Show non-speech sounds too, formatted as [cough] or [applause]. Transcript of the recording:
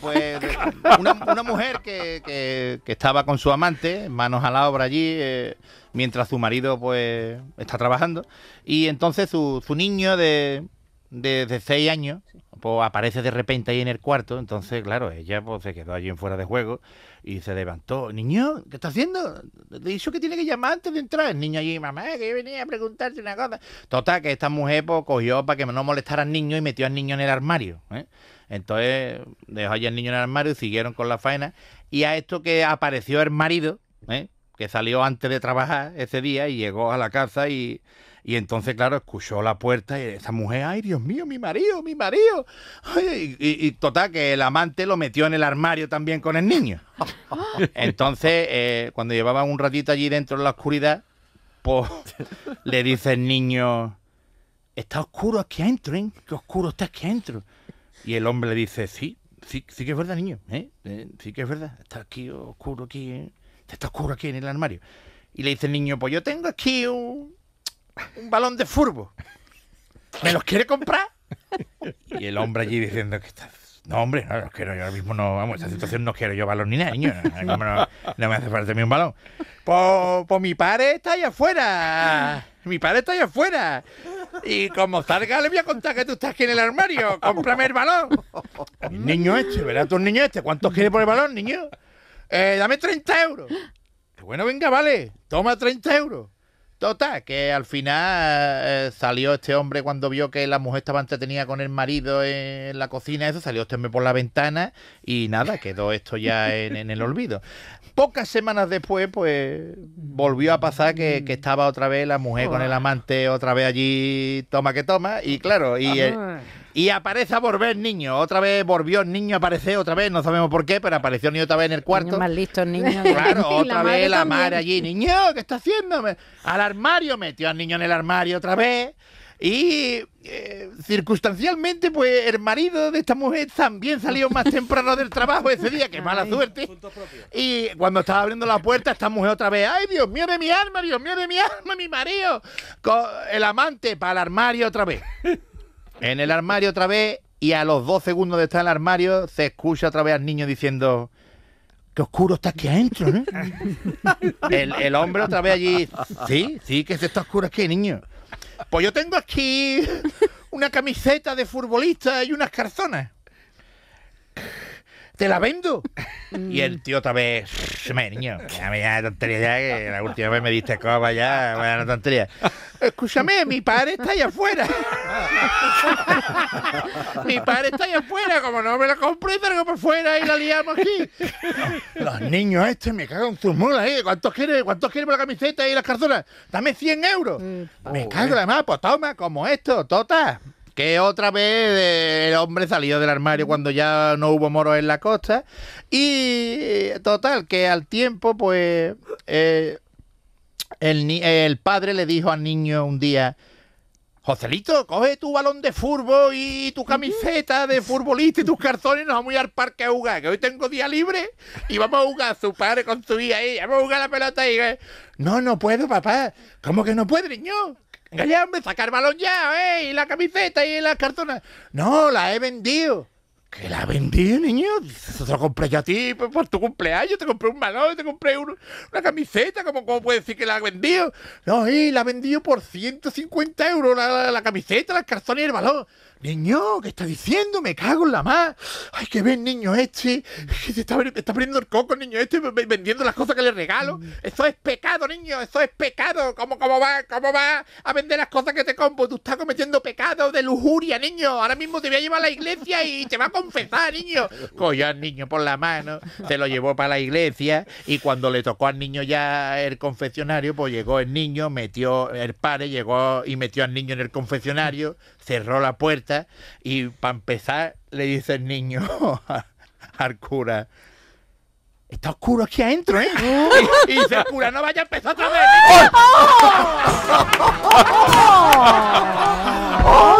pues una, mujer que, estaba con su amante, manos a la obra allí, eh, mientras su marido pues está trabajando, y entonces su, su niño de de, seis años, pues aparece de repente ahí en el cuarto, entonces, claro, ella pues se quedó allí en fuera de juego y se levantó. Niño, ¿qué está haciendo? Le que tiene que llamar antes de entrar. El niño allí, mamá, que venía a preguntarte una cosa. Total, que esta mujer pues cogió para que no molestara al niño y metió al niño en el armario. ¿eh? Entonces dejó allí al niño en el armario y siguieron con la faena. Y a esto que apareció el marido, ¿eh? que salió antes de trabajar ese día y llegó a la casa y y entonces, claro, escuchó la puerta y esa mujer, ay, Dios mío, mi marido, mi marido. y, total, que el amante lo metió en el armario también con el niño. [laughs] Entonces, eh, cuando llevaba un ratito allí dentro en la oscuridad, pues le dice el niño, está oscuro aquí adentro, ¿eh? Qué oscuro está aquí adentro. Y el hombre le dice, sí, sí, sí que es verdad, niño, ¿eh? eh sí que es verdad, está aquí oscuro aquí, ¿eh? Está oscuro aquí en el armario. Y le dice el niño, pues yo tengo aquí un un balón de furbo. ¿Me los quiere comprar? Y el hombre allí diciendo que está. No, hombre, no los quiero. Yo ahora mismo no. Vamos, esta situación no quiero yo balón ni nada, niño. No, me hace falta mí un balón. Pues, pues, mi padre está allá afuera. Mi padre está allá afuera. Y como salga, le voy a contar que tú estás aquí en el armario. Cómprame el balón. niño este, ¿verdad? tú, niño este. ¿Cuántos quiere por el balón, niño? Eh, dame 30 euros. bueno, venga, vale. Toma 30 euros. Total, que al final eh, salió este hombre cuando vio que la mujer estaba entretenida con el marido en la cocina, eso salió este hombre por la ventana y nada, quedó esto ya [laughs] en, el olvido. Pocas semanas después, pues volvió a pasar que, estaba otra vez la mujer con el amante, otra vez allí, toma que toma, y claro, y... Y aparece a volver niño. Otra vez volvió el niño aparece otra vez, no sabemos por qué, pero apareció el niño otra vez en el cuarto. más listo el niño. [laughs] Claro, otra vez la madre allí. Niño, ¿qué está haciendo? Al armario metió al niño en el armario otra vez. Y eh, circunstancialmente, pues el marido de esta mujer también salió más [laughs] temprano del trabajo ese día, que mala suerte. Y cuando estaba abriendo la puerta, esta mujer otra vez, ay Dios mío de mi alma, Dios mío de mi alma, mi marido, con el amante para el armario otra vez. [laughs] En el armario otra vez y a los dos segundos de estar en el armario se escucha otra vez al niño diciendo... Qué oscuro está aquí adentro, ¿eh? [laughs] el, el hombre otra vez allí. Sí, sí, que se está oscuro aquí, niño. Pues yo tengo aquí una camiseta de futbolista y unas carzonas te la vendo. y el tío otra vez, me niño, ya tontería ya, que la última vez me diste copa ya, bueno, tontería. Escúchame, mi padre está allá afuera. [laughs] mi padre está allá afuera, como no me la compré, salgo para afuera y la liamos aquí. Los niños estos me cagan sus mulas, ¿eh? ¿Cuántos quieres? cuántos quieres por la camiseta y las calzonas? Dame 100 euros. Mm, me cago además, la pues toma, como esto, tota que otra vez el hombre salió del armario cuando ya no hubo moros en la costa. Y total, que al tiempo, pues, eh, el, el padre le dijo al niño un día, Joselito, coge tu balón de furbo y tu camiseta de futbolista y tus cartones y nos vamos a ir al parque a jugar, que hoy tengo día libre y vamos a jugar a su padre con su hija ahí, vamos a jugar la pelota y... No, no puedo, papá. ¿Cómo que no puede, niño? Engañarme, sacar balón ya, ¿eh? Y la camiseta y las cartonas. No, la he vendido que la vendido, niño. Eso te lo compré yo a ti pues, por, tu cumpleaños. Te compré un balón, te compré una camiseta. ¿Cómo, ¿Cómo puedes decir que la ha vendido? No, y la vendido por 150 euros la, la, camiseta, las calzones y el balón. Niño, ¿qué está diciendo? Me cago en la más. Ay, que ven, niño este. Que se está, está poniendo el coco, niño este, vendiendo las cosas que le regalo. Eso es pecado, niño. Eso es pecado. ¿Cómo, cómo va, cómo va a vender las cosas que te compro? Tú estás cometiendo pecado de lujuria, niño. Ahora mismo te voy a llevar a la iglesia y te va a confesar, niño. Cogió al niño por la mano, se lo llevó para la iglesia y cuando le tocó al niño ya el confesionario, pues llegó el niño, metió el padre, llegó y metió al niño en el confesionario, cerró la puerta y para empezar le dice el niño [laughs] al cura. Está oscuro aquí adentro, ¿eh? y, el cura, no vaya a empezar otra vez.